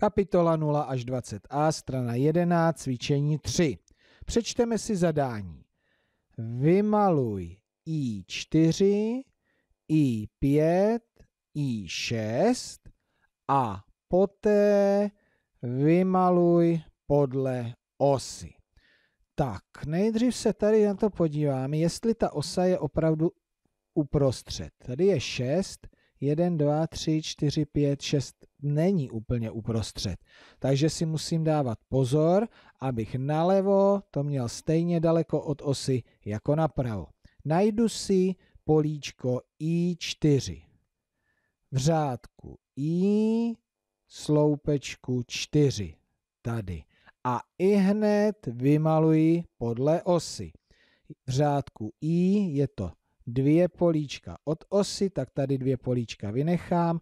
Kapitola 0 až 20a, strana 11, cvičení 3. Přečteme si zadání. Vymaluj I4, I5, I6 a poté vymaluj podle osy. Tak, nejdřív se tady na to podíváme, jestli ta osa je opravdu uprostřed. Tady je 6, 1, 2, 3, 4, 5, 6 není úplně uprostřed. Takže si musím dávat pozor, abych nalevo to měl stejně daleko od osy jako napravo. Najdu si políčko I4. V řádku I sloupečku 4. Tady. A i hned vymaluji podle osy. V řádku I je to dvě políčka od osy, tak tady dvě políčka vynechám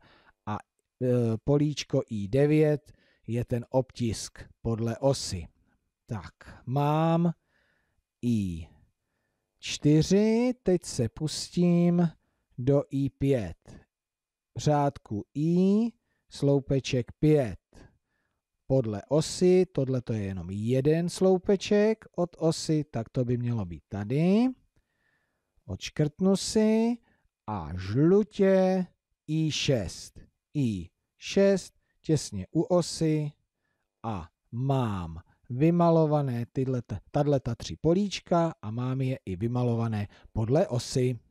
Eh, políčko i9 je ten obtisk podle osy. Tak, mám i4, teď se pustím do i5. Řádku i, sloupeček 5. Podle osy, tohle to je jenom jeden sloupeček od osy, tak to by mělo být tady. Odškrtnu si a žlutě i6. I6 těsně u osy a mám vymalované tyhle, tato tři políčka a mám je i vymalované podle osy.